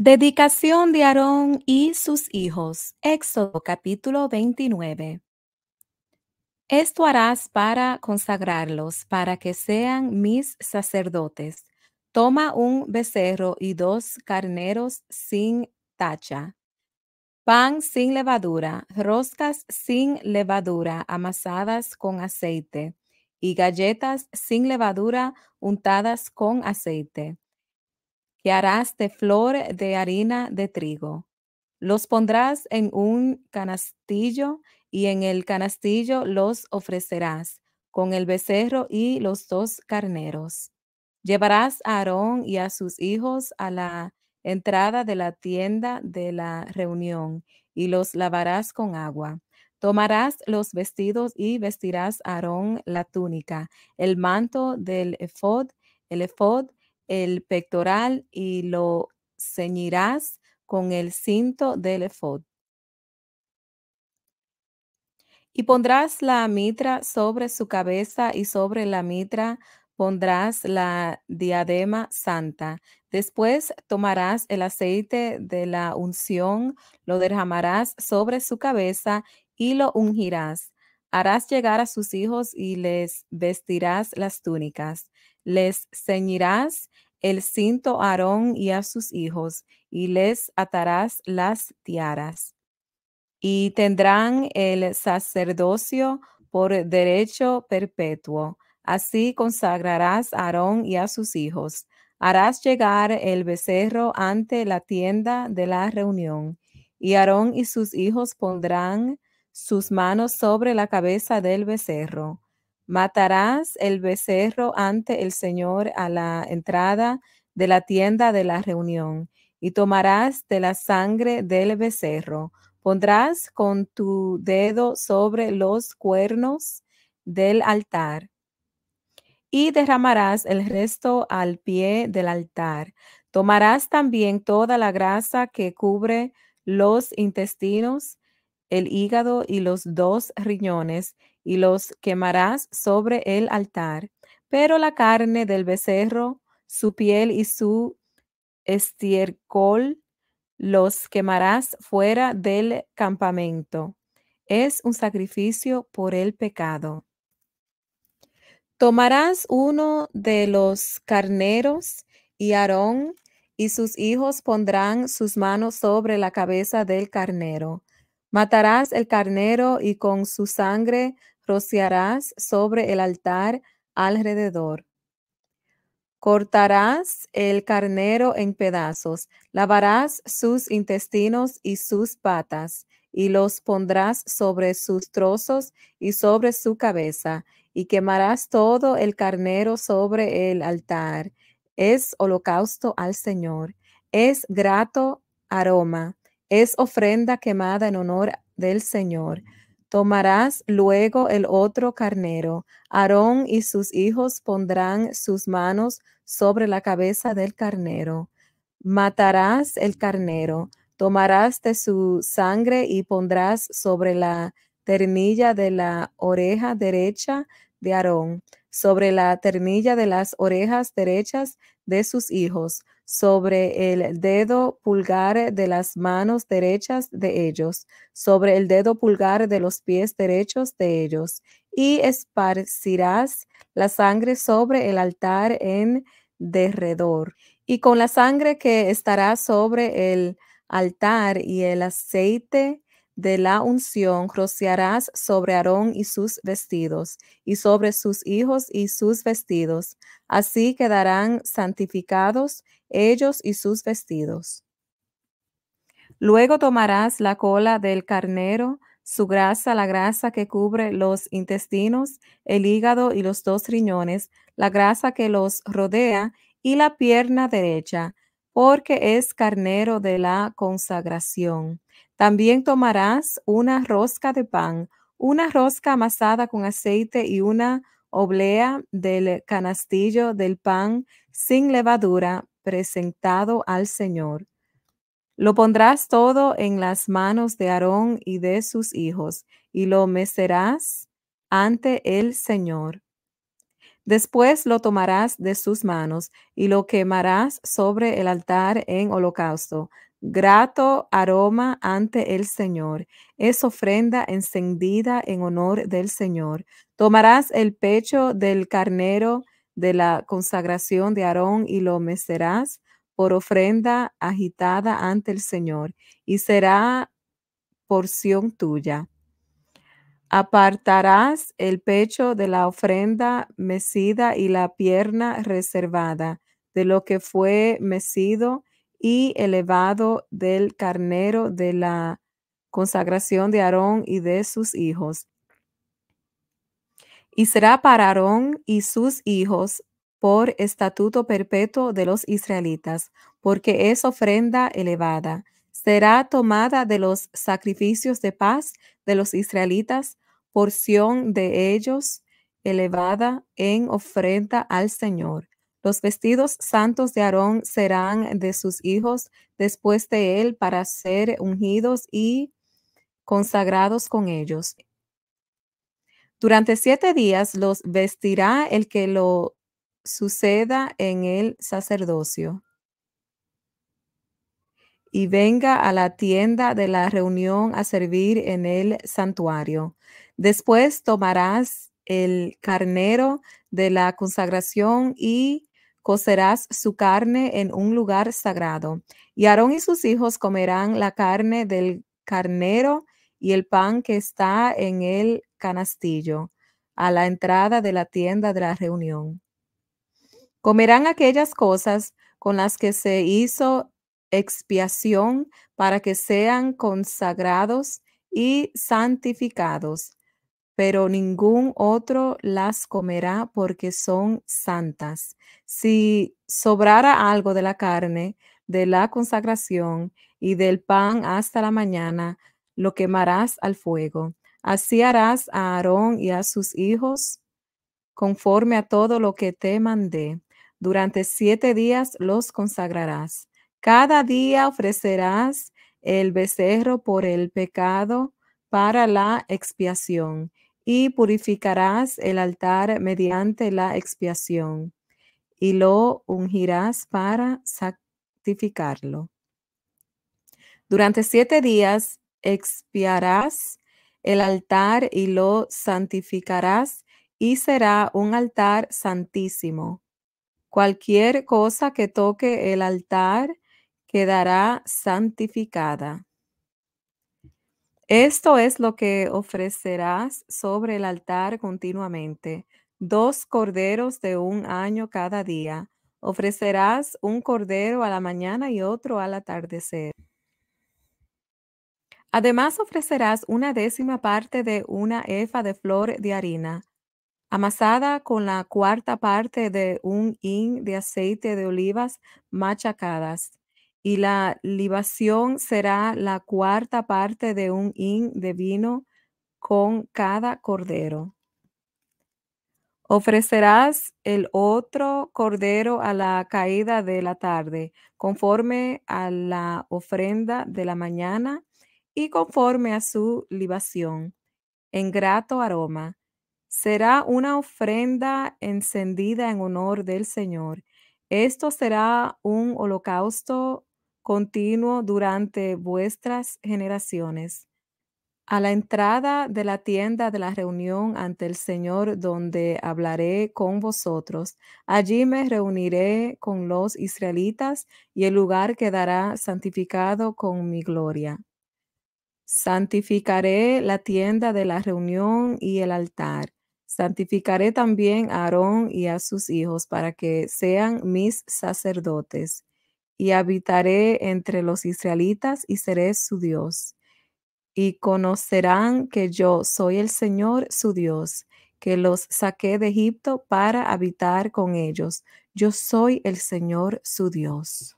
Dedicación de Aarón y sus hijos. Éxodo capítulo 29. Esto harás para consagrarlos, para que sean mis sacerdotes. Toma un becerro y dos carneros sin tacha, pan sin levadura, roscas sin levadura amasadas con aceite y galletas sin levadura untadas con aceite que harás de flor de harina de trigo. Los pondrás en un canastillo y en el canastillo los ofrecerás con el becerro y los dos carneros. Llevarás a Aarón y a sus hijos a la entrada de la tienda de la reunión y los lavarás con agua. Tomarás los vestidos y vestirás a Aarón la túnica, el manto del efod, el efod, el pectoral y lo ceñirás con el cinto del efod. Y pondrás la mitra sobre su cabeza y sobre la mitra pondrás la diadema santa. Después tomarás el aceite de la unción, lo derramarás sobre su cabeza y lo ungirás. Harás llegar a sus hijos y les vestirás las túnicas. Les ceñirás el cinto a Aarón y a sus hijos, y les atarás las tiaras. Y tendrán el sacerdocio por derecho perpetuo. Así consagrarás a Aarón y a sus hijos. Harás llegar el becerro ante la tienda de la reunión, y Aarón y sus hijos pondrán sus manos sobre la cabeza del becerro Matarás el becerro ante el Señor a la entrada de la tienda de la reunión, y tomarás de la sangre del becerro. Pondrás con tu dedo sobre los cuernos del altar y derramarás el resto al pie del altar. Tomarás también toda la grasa que cubre los intestinos, el hígado y los dos riñones y los quemarás sobre el altar. Pero la carne del becerro, su piel y su estiércol los quemarás fuera del campamento. Es un sacrificio por el pecado. Tomarás uno de los carneros y Aarón y sus hijos pondrán sus manos sobre la cabeza del carnero. Matarás el carnero y con su sangre rociarás sobre el altar alrededor. Cortarás el carnero en pedazos, lavarás sus intestinos y sus patas, y los pondrás sobre sus trozos y sobre su cabeza, y quemarás todo el carnero sobre el altar. Es holocausto al Señor, es grato aroma, es ofrenda quemada en honor del Señor. Tomarás luego el otro carnero. Aarón y sus hijos pondrán sus manos sobre la cabeza del carnero. Matarás el carnero. Tomarás de su sangre y pondrás sobre la ternilla de la oreja derecha de Aarón, sobre la ternilla de las orejas derechas de sus hijos, sobre el dedo pulgar de las manos derechas de ellos, sobre el dedo pulgar de los pies derechos de ellos, y esparcirás la sangre sobre el altar en derredor. Y con la sangre que estará sobre el altar y el aceite de la unción rociarás sobre Aarón y sus vestidos, y sobre sus hijos y sus vestidos. Así quedarán santificados ellos y sus vestidos. Luego tomarás la cola del carnero, su grasa, la grasa que cubre los intestinos, el hígado y los dos riñones, la grasa que los rodea y la pierna derecha, porque es carnero de la consagración. También tomarás una rosca de pan, una rosca amasada con aceite y una oblea del canastillo del pan sin levadura presentado al Señor. Lo pondrás todo en las manos de Aarón y de sus hijos, y lo mecerás ante el Señor. Después lo tomarás de sus manos y lo quemarás sobre el altar en holocausto. Grato aroma ante el Señor. Es ofrenda encendida en honor del Señor. Tomarás el pecho del carnero de la consagración de Aarón y lo mecerás por ofrenda agitada ante el Señor y será porción tuya. Apartarás el pecho de la ofrenda mecida y la pierna reservada de lo que fue mecido y elevado del carnero de la consagración de Aarón y de sus hijos y será para Aarón y sus hijos por estatuto perpetuo de los israelitas, porque es ofrenda elevada. Será tomada de los sacrificios de paz de los israelitas, porción de ellos elevada en ofrenda al Señor. Los vestidos santos de Aarón serán de sus hijos después de él para ser ungidos y consagrados con ellos. Durante siete días los vestirá el que lo suceda en el sacerdocio y venga a la tienda de la reunión a servir en el santuario. Después tomarás el carnero de la consagración y cocerás su carne en un lugar sagrado. Y Aarón y sus hijos comerán la carne del carnero y el pan que está en el canastillo, a la entrada de la tienda de la reunión. Comerán aquellas cosas con las que se hizo expiación para que sean consagrados y santificados, pero ningún otro las comerá porque son santas. Si sobrara algo de la carne, de la consagración y del pan hasta la mañana, lo quemarás al fuego. Así harás a Aarón y a sus hijos conforme a todo lo que te mandé. Durante siete días los consagrarás. Cada día ofrecerás el becerro por el pecado para la expiación y purificarás el altar mediante la expiación y lo ungirás para sacrificarlo. Durante siete días expiarás el altar y lo santificarás y será un altar santísimo. Cualquier cosa que toque el altar quedará santificada. Esto es lo que ofrecerás sobre el altar continuamente. Dos corderos de un año cada día. Ofrecerás un cordero a la mañana y otro al atardecer. Además ofrecerás una décima parte de una efa de flor de harina, amasada con la cuarta parte de un hin de aceite de olivas machacadas, y la libación será la cuarta parte de un hin de vino con cada cordero. Ofrecerás el otro cordero a la caída de la tarde, conforme a la ofrenda de la mañana y conforme a su libación, en grato aroma, será una ofrenda encendida en honor del Señor. Esto será un holocausto continuo durante vuestras generaciones. A la entrada de la tienda de la reunión ante el Señor, donde hablaré con vosotros, allí me reuniré con los israelitas y el lugar quedará santificado con mi gloria. Santificaré la tienda de la reunión y el altar. Santificaré también a Aarón y a sus hijos para que sean mis sacerdotes. Y habitaré entre los israelitas y seré su Dios. Y conocerán que yo soy el Señor su Dios, que los saqué de Egipto para habitar con ellos. Yo soy el Señor su Dios.